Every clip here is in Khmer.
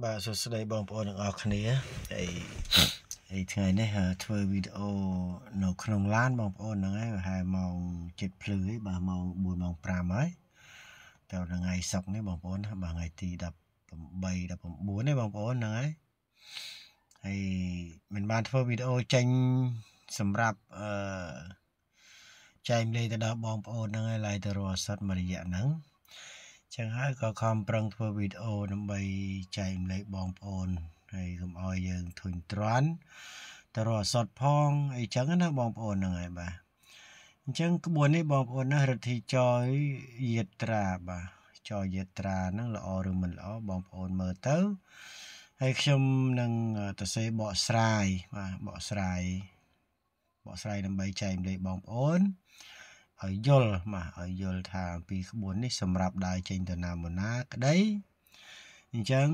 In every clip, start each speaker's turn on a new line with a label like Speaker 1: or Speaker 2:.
Speaker 1: បាទសួស្តីបងប្អូនទាំងអស់គ្នាហើយហើយថ្ងៃនេះធ្វើវីដេអូនៅក្នុងឡានបងប្អូនហ្នឹងហើយប្រហែលម៉ោង7ភ្លឺហើយបាទម៉ោង4ម៉ោង5ហើយតើថ្ងៃសុក្រនេះបងប្អូនបាទថ្ងៃទី18 19នេះបងប្អូនហ្នឹងហើយហើយមិនបានធ្វើវីដេអូចេញសម្រាប់អឺចែកលេខទៅដល់បងប្អូនហ្នឹងហើយឡាយទៅរស់សតមួយរយៈហ្នឹងចឹងហើយក៏ខំប្រឹងធ្វើវីដេអូដើម្បីចែករំលែកបងប្អូនហើយកុំឲ្យយើងធុញទ្រាន់តរអសតផងអីចឹងណាបងប្អូនហ្នឹងហើយបាទអញ្ចឹងក្បួននេះបងប្អូនណារិទ្ធីចយយត្រាបាទចយយត្រាហ្នឹងល្អឬមិនល្អបងប្អូនមើលទៅហើយខ្ញុំនឹងទៅសេបកស្រាយបាទបកស្រាយបកស្រាយដើម្បីចែករំលែកបងប្អូនឲ្យយល់បាទឲ្យយល់ថាពីក្បួននេះសម្រាប់ដើរចេញទៅណាមួយណាក្តីអញ្ចឹង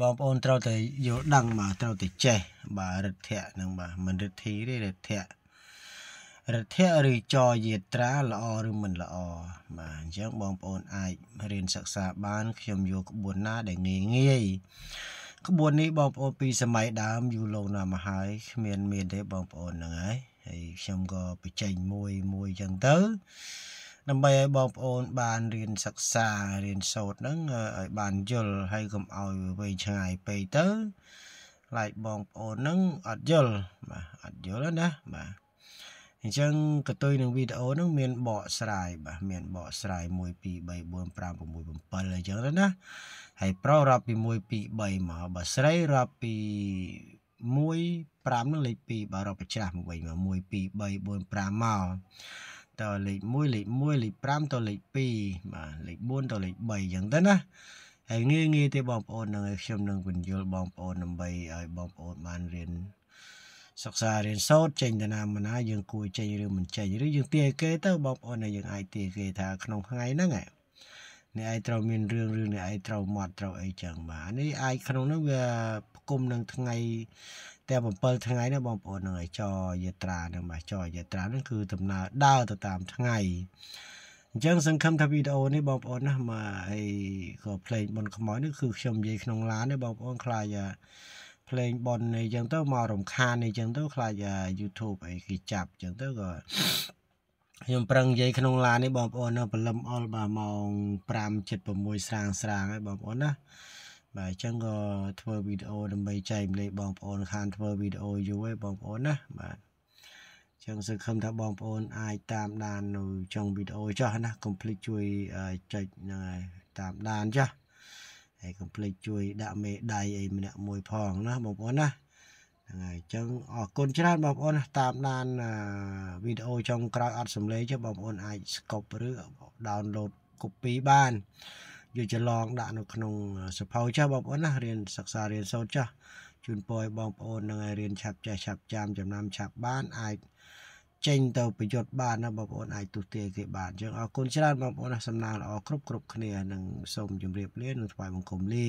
Speaker 1: បងប្អូនត្រូវតែយល់ដឹងបាទត្រូវតែចេះ បាទរិទ្ធិនឹងបាទមិនរិទ្ធីទេរិទ្ធិរិទ្ធិឬចយាត្រាល្អឬមិនល្អបាទអញ្ចឹងបងប្អូនអាចរៀនសិក្សាបាន ខ្ញុំយកក្បួនណាដែលងាយងាយក្បួននេះបងប្អូនពីសម័យដើមយូរលងណាស់មកហើយគ្មាន មានទេ បងប្អូនហ្នឹងហើយហើយខ្ញុំក៏បញ្ចេញមួយមួយអញ្ចឹងទៅដើម្បីឲ្យបងប្អូនបានរៀនសិក្សារៀនសូត្រហ្នឹងឲ្យបានយល់ហើយកុំឲ្យវែងឆ្ងាយពេកទៅខ្លាចបងប្អូនហ្នឹងអត់យល់បាទអត់យល់ណាបាទអញ្ចឹងកតុយនឹងវីដេអូនឹងមានបកស្រាយបាទមានបកស្រាយ1 2 3 4 5 6 7អញ្ចឹងណាហើយប្រុសរាប់ពី1 2 3មកបើស្រីរាប់ពី1 5និងលេខ2បើរកប្រច្រាស់មកវិញមក1 2 3 4 5មកតលេខ1លេខ1លេខ5តលេខ2បាទលេខ4តលេខ3អញ្ចឹងទៅណាហើយងាយងាយទេបងប្អូននឹងឲ្យខ្ញុំនឹងពន្យល់បងប្អូនដើម្បីឲ្យបងប្អូនបានរៀនសិក្សារៀនសូត្រចេញទៅណាមណាយើងគួរចេញឬមិនចេញឬយើងទាយគេទៅបងប្អូនណាយើងអាចទាយគេថាក្នុងថ្ងៃហ្នឹងឯងអ្នកឯងត្រូវមានរឿងរឿងអ្នកឯងត្រូវຫມត់ត្រូវអីចឹងបាទនេះអាចក្នុងនោះវាផ្គុំនឹងថ្ងៃតែ7ថ្ងៃណាបងប្អូនហ្នឹងឯងចយត្រាហ្នឹងបាទចយត្រាហ្នឹងគឺដំណើរដើរទៅតាមថ្ងៃអញ្ចឹងសង្ឃឹមថាវីដេអូនេះបងប្អូនណាមកអីក៏ភ្លេងបនខ្មោចនេះគឺខ្ញុំនិយាយក្នុងឡានទេបងប្អូនខ្លាចភ្លេងបនអីចឹងទៅមករំខានអីចឹងទៅខ្លាច YouTube អីគេចាប់អញ្ចឹងទៅក៏ខ្ញុំប្រឹងនិយាយក្នុងឡាននេះបងប្អូននៅព្រលឹមអល់បាទម៉ោង5:76ស្រាងស្រាងហើយបងប្អូនណាបាទអញ្ចឹងក៏ធ្វើវីដេអូដើម្បីចែកម្លេចបងប្អូនខានធ្វើវីដេអូយូរហើយបងប្អូនណាបាទអញ្ចឹងសង្ឃឹមថាបងប្អូនអាចតាមដាននៅចុងវីដេអូចោះណាកុំភ្លេចជួយចុចហ្នឹងហើយតាមដានចោះហើយកុំភ្លេចជួយដាក់មេដៃអីម្នាក់មួយផងណាបងប្អូនណាហ្នឹងហើយអញ្ចឹងអរគុណច្រើនបងប្អូនតាមដានវីដេអូចុងក្រោយអត់សំឡេងចុះបងប្អូនអាច scope ឬ download copy បានយកច្រឡងដាក់នៅក្នុងសភៅចាស់បងប្អូនណារៀនសិក្សារៀនសូត្រចាស់ជូនពរឲ្យបងប្អូននឹងឲ្យរៀនឆាប់ចេះឆាប់ចាំចំណាំឆាប់បានអាច ចេញ ទៅប្រយុទ្ធបានណាបងប្អូនអាចទូទាយគេបានអញ្ចឹងអរគុណច្រើនបងប្អូនណាសំណាងល្អគ្រប់គ្រប់គ្នានឹងសូមជម្រាបលានិងថ្វាយបង្គំលា